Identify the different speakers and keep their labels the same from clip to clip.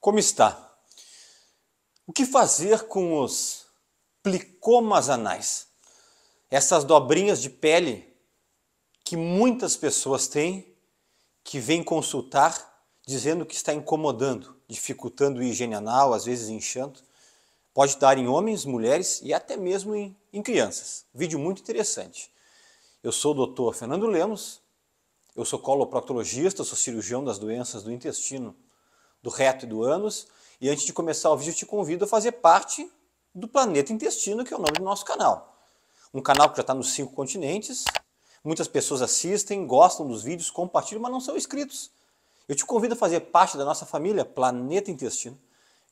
Speaker 1: como está. O que fazer com os plicomas anais? Essas dobrinhas de pele que muitas pessoas têm, que vêm consultar dizendo que está incomodando, dificultando o higiene anal, às vezes inchando. Pode dar em homens, mulheres e até mesmo em, em crianças. Vídeo muito interessante. Eu sou o doutor Fernando Lemos, eu sou coloproctologista, sou cirurgião das doenças do intestino do reto e do ânus. E antes de começar o vídeo, eu te convido a fazer parte do Planeta Intestino, que é o nome do nosso canal. Um canal que já está nos cinco continentes. Muitas pessoas assistem, gostam dos vídeos, compartilham, mas não são inscritos. Eu te convido a fazer parte da nossa família Planeta Intestino.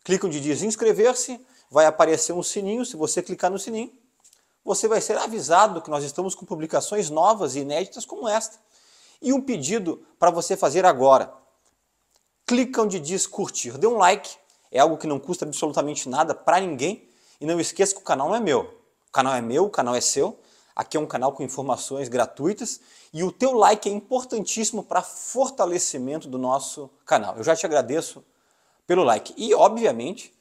Speaker 1: Clica onde diz inscrever-se, vai aparecer um sininho. Se você clicar no sininho, você vai ser avisado que nós estamos com publicações novas e inéditas como esta. E um pedido para você fazer agora clica onde diz curtir, dê um like, é algo que não custa absolutamente nada para ninguém e não esqueça que o canal não é meu. O canal é meu, o canal é seu. Aqui é um canal com informações gratuitas e o teu like é importantíssimo para fortalecimento do nosso canal. Eu já te agradeço pelo like. E, obviamente,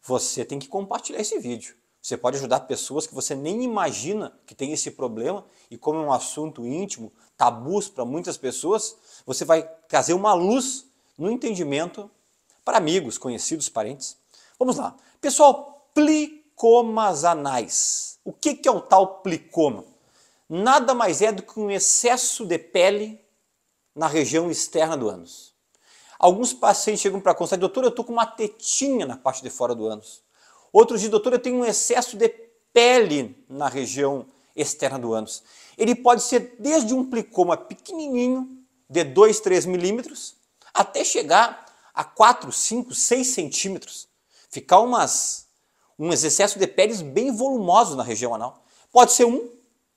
Speaker 1: você tem que compartilhar esse vídeo. Você pode ajudar pessoas que você nem imagina que tem esse problema e como é um assunto íntimo, tabus para muitas pessoas, você vai trazer uma luz no entendimento para amigos, conhecidos, parentes. Vamos lá. Pessoal, plicomas anais. O que é o tal plicoma? Nada mais é do que um excesso de pele na região externa do ânus. Alguns pacientes chegam para consultar, doutor, eu estou com uma tetinha na parte de fora do ânus. Outros dizem, doutor, eu tenho um excesso de pele na região externa do ânus. Ele pode ser desde um plicoma pequenininho, de 2, 3 milímetros, até chegar a 4, 5, 6 centímetros. Ficar umas, um excesso de peles bem volumoso na região anal. Pode ser um,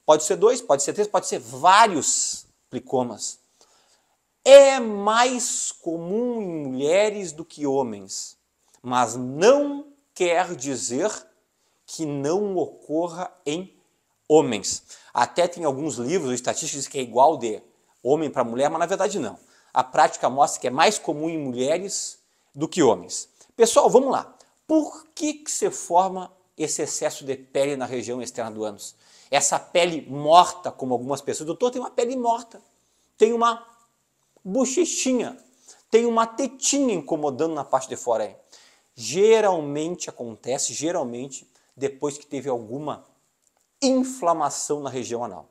Speaker 1: pode ser dois, pode ser três, pode ser vários plicomas. É mais comum em mulheres do que homens, mas não quer dizer que não ocorra em homens. Até tem alguns livros, estatísticas que é igual de homem para mulher, mas na verdade não. A prática mostra que é mais comum em mulheres do que homens. Pessoal, vamos lá. Por que, que se forma esse excesso de pele na região externa do ânus? Essa pele morta, como algumas pessoas, doutor, tem uma pele morta, tem uma bochechinha, tem uma tetinha incomodando na parte de fora. Aí. Geralmente acontece, geralmente, depois que teve alguma inflamação na região anal.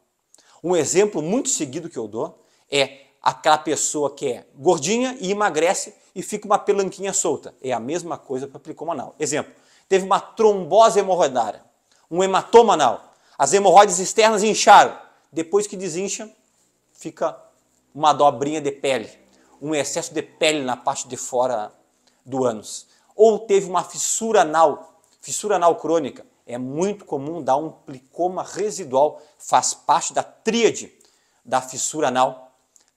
Speaker 1: Um exemplo muito seguido que eu dou é aquela pessoa que é gordinha e emagrece e fica uma pelanquinha solta. É a mesma coisa para plicoma anal. Exemplo, teve uma trombose hemorroidária, um hematoma anal. As hemorroides externas incharam. Depois que desincha, fica uma dobrinha de pele, um excesso de pele na parte de fora do ânus. Ou teve uma fissura anal, fissura anal crônica. É muito comum dar um plicoma residual, faz parte da tríade da fissura anal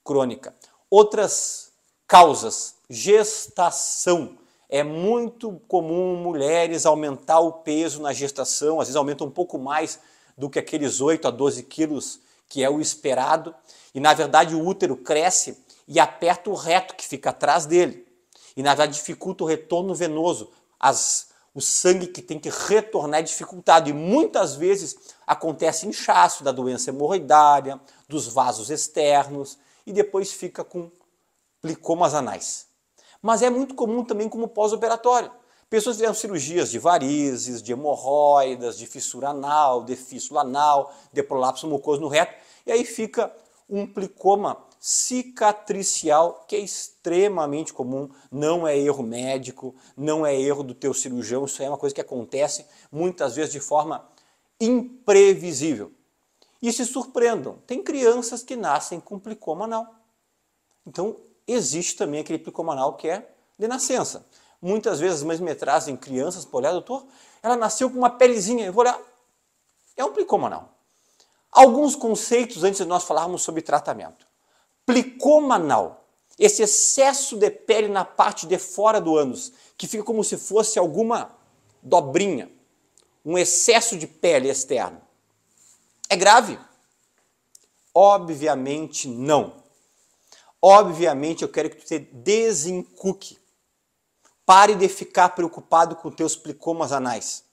Speaker 1: crônica. Outras causas, gestação. É muito comum mulheres aumentar o peso na gestação, às vezes aumenta um pouco mais do que aqueles 8 a 12 quilos que é o esperado, e na verdade o útero cresce e aperta o reto que fica atrás dele, e na verdade dificulta o retorno venoso, as, o sangue que tem que retornar é dificultado, e muitas vezes acontece inchaço da doença hemorroidária, dos vasos externos, e depois fica com plicomas anais. Mas é muito comum também como pós-operatório. Pessoas que fizeram cirurgias de varizes, de hemorroidas, de fissura anal, de fístula anal, de prolapso mucoso no reto, e aí fica um plicoma cicatricial que é extremamente comum, não é erro médico, não é erro do teu cirurgião, isso é uma coisa que acontece muitas vezes de forma imprevisível. E se surpreendam, tem crianças que nascem com plicoma anal. Então, existe também aquele plicoma anal que é de nascença. Muitas vezes, mães me trazem crianças para olhar, doutor, ela nasceu com uma pelezinha, eu vou olhar, é um plicoma anal. Alguns conceitos antes de nós falarmos sobre tratamento. Plicoma anal, esse excesso de pele na parte de fora do ânus, que fica como se fosse alguma dobrinha, um excesso de pele externa. É grave? Obviamente não. Obviamente eu quero que você desencuque. Pare de ficar preocupado com teus plicomas anais.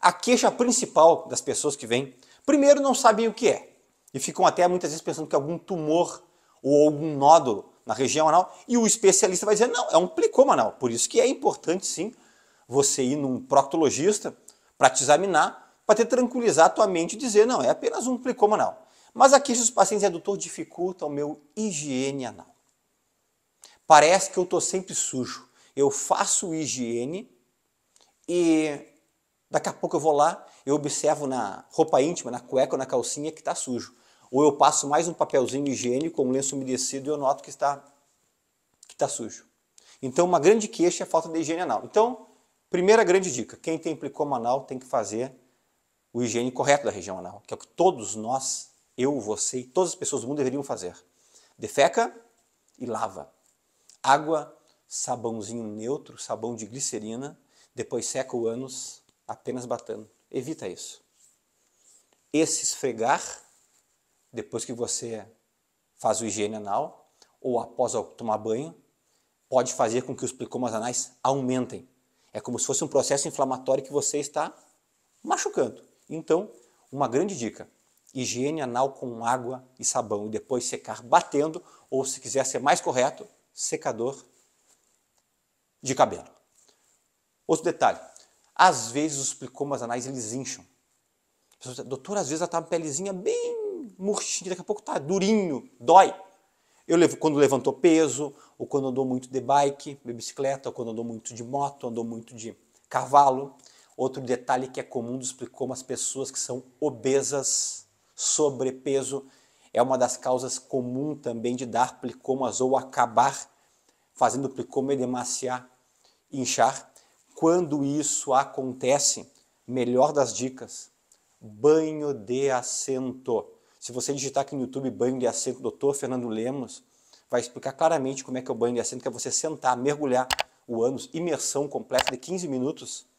Speaker 1: A queixa principal das pessoas que vêm, primeiro não sabem o que é e ficam até muitas vezes pensando que é algum tumor ou algum nódulo na região anal e o especialista vai dizer, não, é um plicoma anal. Por isso que é importante sim você ir num proctologista para te examinar para te tranquilizar a tua mente e dizer, não, é apenas um plicoma anal. Mas a queixa dos pacientes é, doutor, dificulta o meu higiene anal. Parece que eu estou sempre sujo. Eu faço higiene e daqui a pouco eu vou lá, eu observo na roupa íntima, na cueca ou na calcinha que está sujo. Ou eu passo mais um papelzinho higiênico, como um lenço umedecido, e eu noto que está, que está sujo. Então, uma grande queixa é a falta de higiene anal. Então, primeira grande dica, quem tem plicoma anal tem que fazer o higiene correto da região anal, que é o que todos nós, eu, você e todas as pessoas do mundo deveriam fazer. Defeca e lava. Água, sabãozinho neutro, sabão de glicerina, depois seca o ânus apenas batendo. Evita isso. Esse esfregar, depois que você faz o higiene anal ou após tomar banho, pode fazer com que os plicomas anais aumentem. É como se fosse um processo inflamatório que você está machucando. Então, uma grande dica: higiene anal com água e sabão e depois secar batendo, ou se quiser ser mais correto, secador de cabelo. Outro detalhe: às vezes os plicomas anais eles incham. Doutor, às vezes ela com a pelezinha bem murchinha, daqui a pouco está durinho, dói. Eu levo, quando levantou peso, ou quando andou muito de bike, de bicicleta, ou quando andou muito de moto, andou muito de cavalo. Outro detalhe que é comum dos como as pessoas que são obesas, sobrepeso, é uma das causas comum também de dar plicomas ou acabar fazendo o plicoma edemaciar, inchar. Quando isso acontece, melhor das dicas, banho de assento. Se você digitar aqui no YouTube banho de assento, doutor Fernando Lemos, vai explicar claramente como é que é o banho de assento, que é você sentar, mergulhar o ânus, imersão completa de 15 minutos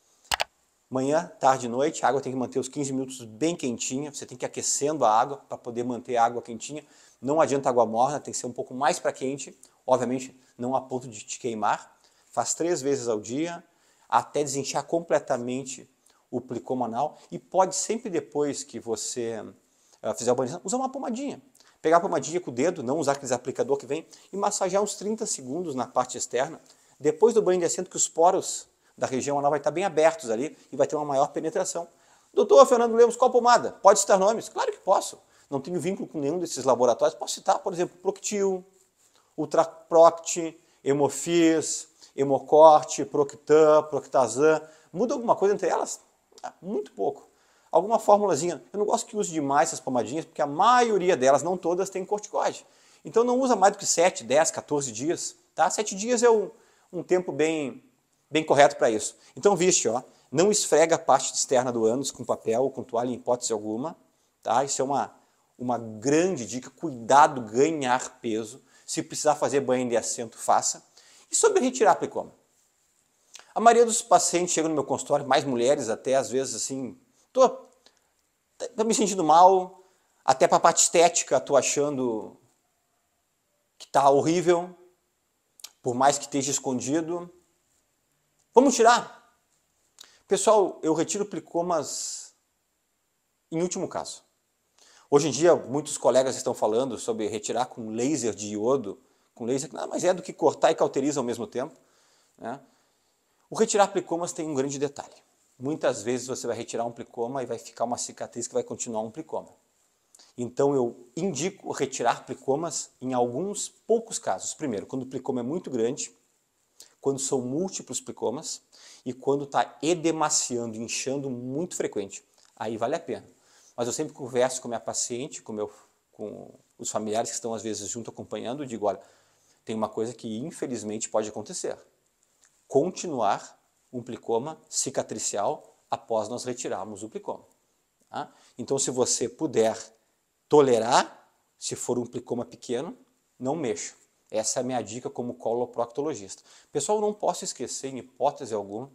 Speaker 1: Manhã, tarde e noite, a água tem que manter os 15 minutos bem quentinha, você tem que ir aquecendo a água para poder manter a água quentinha. Não adianta água morna, tem que ser um pouco mais para quente, obviamente não a ponto de te queimar. Faz três vezes ao dia, até desinchar completamente o plicoma anal e pode sempre depois que você uh, fizer a urbanização, usar uma pomadinha. Pegar a pomadinha com o dedo, não usar aquele aplicador que vem, e massagear uns 30 segundos na parte externa. Depois do banho de assento, que os poros da região ela vai estar bem abertos ali e vai ter uma maior penetração. Doutor Fernando Lemos, qual pomada? Pode citar nomes? Claro que posso. Não tenho vínculo com nenhum desses laboratórios. Posso citar, por exemplo, Proctil, Ultraproct, Hemofis, Hemocorte, Proctan, Proctazan. Muda alguma coisa entre elas? Ah, muito pouco. Alguma formulazinha. Eu não gosto que use demais essas pomadinhas, porque a maioria delas, não todas, tem corticoide. Então não usa mais do que 7, 10, 14 dias. Tá? 7 dias é um, um tempo bem bem correto para isso. Então, viste, ó, não esfrega a parte externa do ânus com papel ou com toalha em hipótese alguma. Tá? Isso é uma, uma grande dica. Cuidado, ganhar peso. Se precisar fazer banho de assento, faça. E sobre retirar plicoma? A maioria dos pacientes chega no meu consultório, mais mulheres até, às vezes assim, tô, tô tá me sentindo mal, até para a parte estética tô achando que tá horrível, por mais que esteja escondido, Vamos tirar? Pessoal, eu retiro plicomas em último caso. Hoje em dia, muitos colegas estão falando sobre retirar com laser de iodo, com laser que nada mais é do que cortar e cauterizar ao mesmo tempo. Né? O retirar plicomas tem um grande detalhe. Muitas vezes você vai retirar um plicoma e vai ficar uma cicatriz que vai continuar um plicoma. Então eu indico retirar plicomas em alguns poucos casos. Primeiro, quando o plicoma é muito grande, quando são múltiplos plicomas e quando está edemaciando, inchando muito frequente. Aí vale a pena. Mas eu sempre converso com a minha paciente, com, meu, com os familiares que estão às vezes junto acompanhando, e digo, olha, tem uma coisa que infelizmente pode acontecer. Continuar um plicoma cicatricial após nós retirarmos o plicoma. Tá? Então, se você puder tolerar, se for um plicoma pequeno, não mexa. Essa é a minha dica como coloproctologista. Pessoal, não posso esquecer, em hipótese alguma,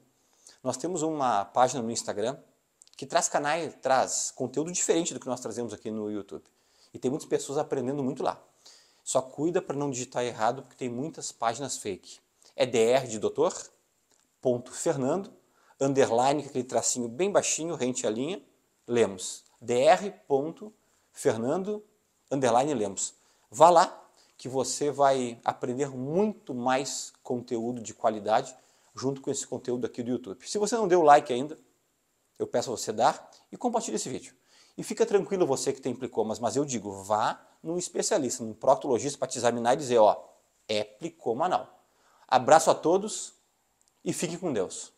Speaker 1: nós temos uma página no Instagram que traz canais, traz conteúdo diferente do que nós trazemos aqui no YouTube. E tem muitas pessoas aprendendo muito lá. Só cuida para não digitar errado, porque tem muitas páginas fake. É dr de doutor, ponto Fernando, underline, aquele tracinho bem baixinho, rente à linha, Lemos. dr.fernando, Fernando, underline Lemos. Vá lá, que você vai aprender muito mais conteúdo de qualidade junto com esse conteúdo aqui do YouTube. Se você não deu like ainda, eu peço a você dar e compartilhe esse vídeo. E fica tranquilo você que tem plicomas, mas eu digo, vá num especialista, num proctologista para te examinar e dizer, ó, é plicoma anal. Abraço a todos e fique com Deus.